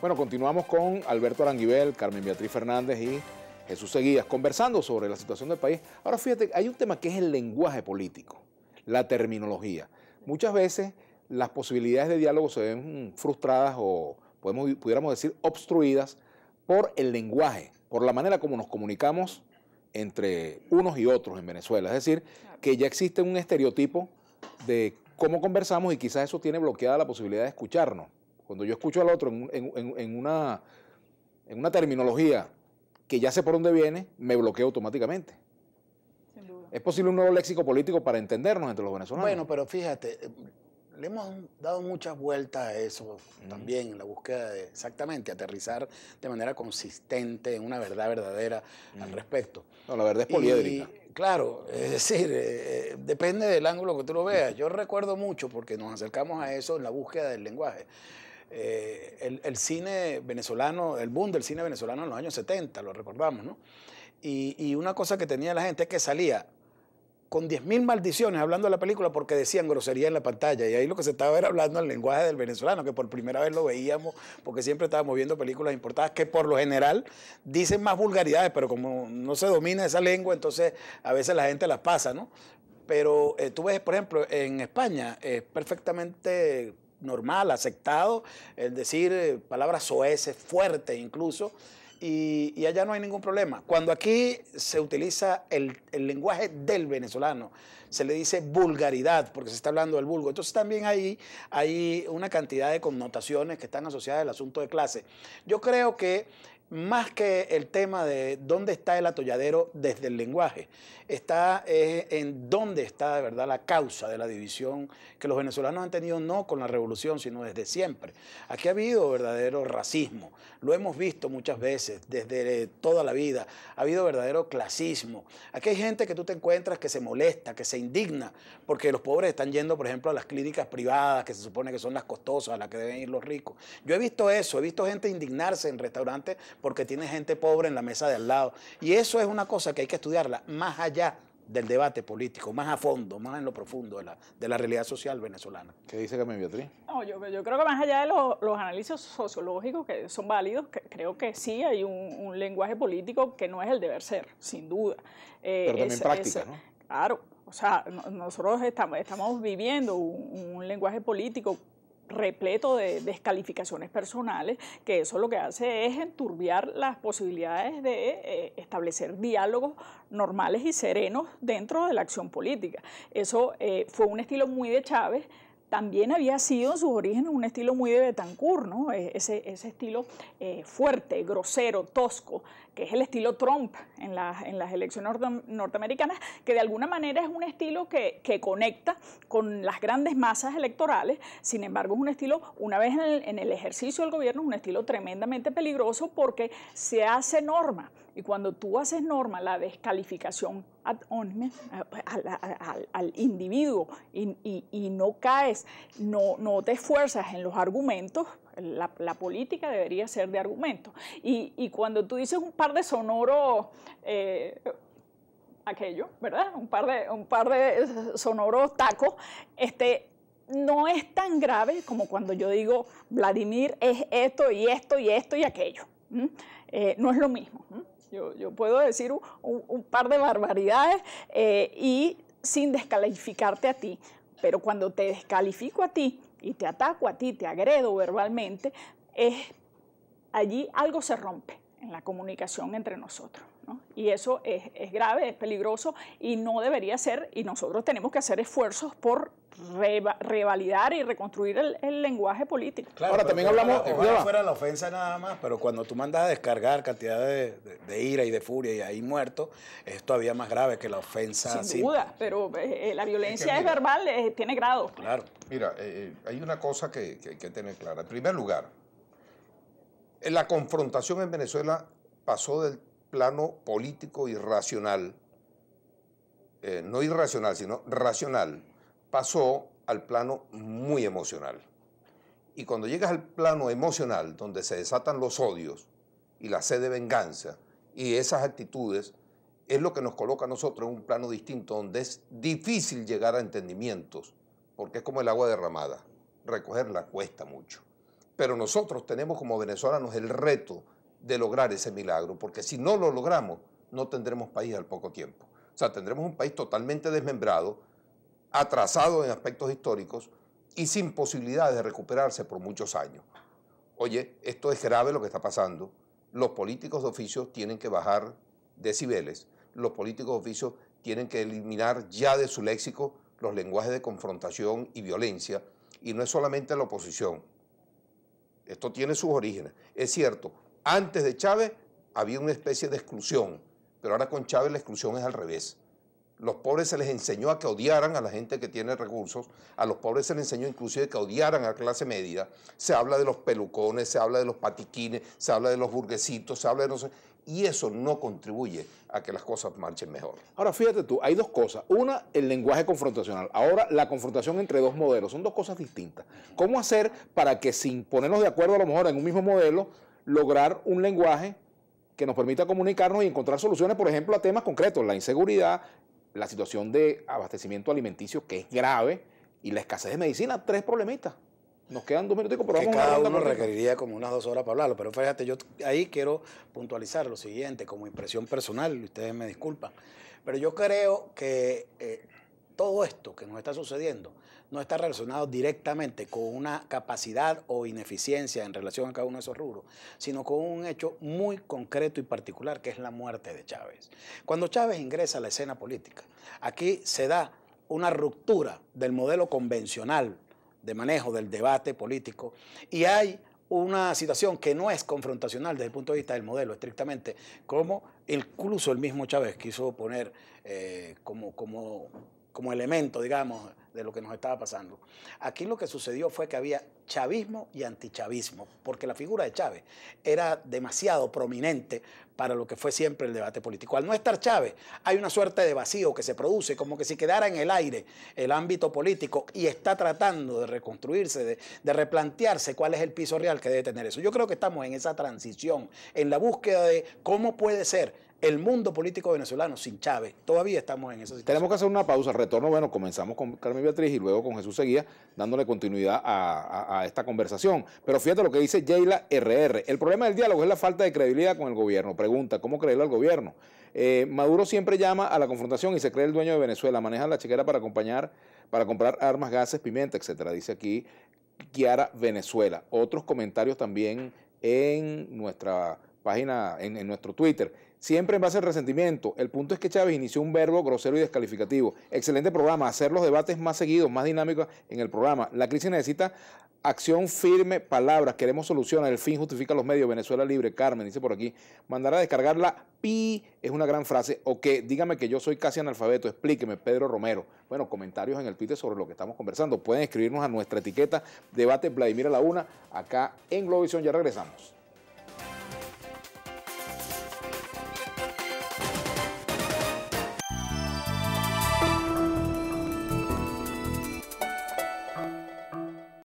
Bueno, continuamos con Alberto Aranguibel, Carmen Beatriz Fernández y Jesús Seguías conversando sobre la situación del país. Ahora fíjate, hay un tema que es el lenguaje político, la terminología. Muchas veces las posibilidades de diálogo se ven mm, frustradas o podemos, pudiéramos decir obstruidas por el lenguaje, por la manera como nos comunicamos entre unos y otros en Venezuela. Es decir, que ya existe un estereotipo de cómo conversamos y quizás eso tiene bloqueada la posibilidad de escucharnos. Cuando yo escucho al otro en, una, terminología que ya sé por dónde viene, me bloqueo automáticamente. Es posible un nuevo léxico político para entendernos entre los venezolanos. Bueno, pero fíjate, eh, le hemos dado muchas vueltas a eso también, en la búsqueda de exactamente aterrizar de manera consistente en una verdad verdadera al respecto. No, la verdad es poliédrica. claro, es decir, eh, eh, depende del ángulo que tú lo veas. Yo recuerdo mucho, porque nos acercamos a eso en la búsqueda del lenguaje. Eh, el, cine venezolano, el boom del cine venezolano en los años 70, lo recordamos, ¿no? Y, una cosa que tenía la gente es que salía con 10.000 maldiciones hablando de la película porque decían grosería en la pantalla. Y ahí lo que se estaba era hablando el lenguaje del venezolano, que por primera vez lo veíamos, porque siempre estábamos viendo películas importadas que por lo general dicen más vulgaridades, pero como no se domina esa lengua, entonces a veces la gente las pasa, ¿no? Pero eh, tú ves, por ejemplo, en España es perfectamente normal, aceptado, el decir eh, palabras soeces, fuertes incluso, y, allá no hay ningún problema. Cuando aquí se utiliza el, lenguaje del venezolano, se le dice vulgaridad, porque se está hablando del vulgo. Entonces también ahí hay una cantidad de connotaciones que están asociadas al asunto de clase. Yo creo que más que el tema de dónde está el atolladero desde el lenguaje, está en dónde está de verdad la causa de la división que los venezolanos han tenido no con la revolución, sino desde siempre. Aquí ha habido verdadero racismo, lo hemos visto muchas veces desde toda la vida, ha habido verdadero clasismo. Aquí hay gente que tú te encuentras que se molesta, que se indigna, porque los pobres están yendo, por ejemplo, a las clínicas privadas, que se supone que son las costosas, a las que deben ir los ricos. Yo he visto eso, he visto gente indignarse en restaurantes porque tiene gente pobre en la mesa de al lado. Y eso es una cosa que hay que estudiarla más allá del debate político, más a fondo, más en lo profundo de la, realidad social venezolana. ¿Qué dice Carmen Beatriz? No, yo, creo que más allá de los análisis sociológicos que son válidos, creo que sí hay un, lenguaje político que no es el deber ser, sin duda. Eh, Pero también práctica, ¿no? Claro, o sea, nosotros estamos, viviendo un lenguaje político repleto de descalificaciones personales, que eso lo que hace es enturbiar las posibilidades de eh, establecer diálogos normales y serenos dentro de la acción política. Eso eh, fue un estilo muy de Chávez, también había sido en sus orígenes un estilo muy de Betancourt, ¿no? E, ese, estilo eh, fuerte, grosero, tosco, es el estilo Trump en, en las elecciones norteamericanas, que de alguna manera es un estilo que, conecta con las grandes masas electorales, sin embargo es un estilo, una vez en el, ejercicio del gobierno, es un estilo tremendamente peligroso porque se hace norma y cuando tú haces norma la descalificación eh, al, individuo y, no caes, no, no te esfuerzas en los argumentos, la, política debería ser de argumento. Y, cuando tú dices un par de sonoros... Eh, aquello, ¿verdad? Un par de, un par de sonoros tacos, este, no es tan grave como cuando yo digo Vladimir es esto y esto y esto y aquello. Eh, no es lo mismo. Yo, puedo decir un, par de barbaridades eh, y sin descalificarte a ti. Pero cuando te descalifico a ti y te ataco a ti, te agredo verbalmente, es allí algo se rompe en la comunicación entre nosotros. Y eso es, grave, es peligroso y no debería ser, y nosotros tenemos que hacer esfuerzos por revalidar y reconstruir el, lenguaje político. Claro, Ahora también hablamos. fuera la ofensa nada más, pero cuando tú mandas a descargar cantidad de, ira y de furia y ahí muerto es todavía más grave que la ofensa. Sin duda, pero eh, eh, la violencia es, verbal, eh, tiene grado Claro. Mira, hay una cosa que, que hay que tener clara. En primer lugar, la confrontación en Venezuela pasó del plano político irracional, eh, no irracional, sino racional, pasó al plano muy emocional. Y cuando llegas al plano emocional, donde se desatan los odios y la sed de venganza y esas actitudes, es lo que nos coloca a nosotros en un plano distinto, donde es difícil llegar a entendimientos, porque es como el agua derramada, recogerla cuesta mucho. Pero nosotros tenemos como venezolanos el reto de lograr ese milagro, porque si no lo logramos, no tendremos país al poco tiempo. O sea, tendremos un país totalmente desmembrado, atrasado en aspectos históricos y sin posibilidad de recuperarse por muchos años. Oye, esto es grave lo que está pasando. Los políticos de oficio tienen que bajar decibeles. Los políticos de oficio tienen que eliminar ya de su léxico los lenguajes de confrontación y violencia. Y no es solamente la oposición. Esto tiene sus orígenes. Es cierto, antes de Chávez había una especie de exclusión, pero ahora con Chávez la exclusión es al revés. Los pobres se les enseñó a que odiaran a la gente que tiene recursos, a los pobres se les enseñó inclusive que odiaran a la clase media. Se habla de los pelucones, se habla de los patiquines, se habla de los burguesitos, se habla de no sé. Y eso no contribuye a que las cosas marchen mejor. Ahora fíjate tú, hay dos cosas. Una, el lenguaje confrontacional. Ahora, la confrontación entre dos modelos. Son dos cosas distintas. ¿Cómo hacer para que sin ponernos de acuerdo a lo mejor en un mismo modelo, lograr un lenguaje que nos permita comunicarnos y encontrar soluciones, por ejemplo, a temas concretos, la inseguridad, la situación de abastecimiento alimenticio, que es grave, y la escasez de medicina, tres problemitas. Nos quedan dos minutos pero que cada uno requeriría como unas dos horas para hablarlo, pero fíjate, yo ahí quiero puntualizar lo siguiente, como impresión personal, ustedes me disculpan, pero yo creo que eh, todo esto que nos está sucediendo no está relacionado directamente con una capacidad o ineficiencia en relación a cada uno de esos rubros, sino con un hecho muy concreto y particular que es la muerte de Chávez. Cuando Chávez ingresa a la escena política, aquí se da una ruptura del modelo convencional de manejo del debate político y hay una situación que no es confrontacional desde el punto de vista del modelo, estrictamente, como incluso el mismo Chávez quiso poner eh, como, como como elemento, digamos, de lo que nos estaba pasando. Aquí lo que sucedió fue que había chavismo y antichavismo, porque la figura de Chávez era demasiado prominente para lo que fue siempre el debate político. Al no estar Chávez, hay una suerte de vacío que se produce, como que si quedara en el aire el ámbito político y está tratando de reconstruirse, de, de replantearse cuál es el piso real que debe tener eso. Yo creo que estamos en esa transición, en la búsqueda de cómo puede ser el mundo político venezolano sin Chávez. Todavía estamos en esa situación. Tenemos que hacer una pausa. Retorno, bueno, comenzamos con Carmen Beatriz y luego con Jesús Seguía, dándole continuidad a, esta conversación. Pero fíjate lo que dice Jayla RR. El problema del diálogo es la falta de credibilidad con el gobierno. Pregunta, ¿cómo creerlo al gobierno? Eh, Maduro siempre llama a la confrontación y se cree el dueño de Venezuela. Maneja la chequera para acompañar, para comprar armas, gases, pimienta, etcétera. Dice aquí Kiara Venezuela. Otros comentarios también en nuestra página, en, en nuestro Twitter siempre en base al resentimiento. El punto es que Chávez inició un verbo grosero y descalificativo. Excelente programa, hacer los debates más seguidos, más dinámicos en el programa. La crisis necesita acción firme, palabras, queremos soluciones, el fin justifica los medios, Venezuela libre, Carmen, dice por aquí, mandar a descargar la pi es una gran frase, o que dígame que yo soy casi analfabeto, explíqueme, Pedro Romero. Bueno, comentarios en el Twitter sobre lo que estamos conversando, pueden escribirnos a nuestra etiqueta debate Vladimir a la acá en Globovisión, ya regresamos.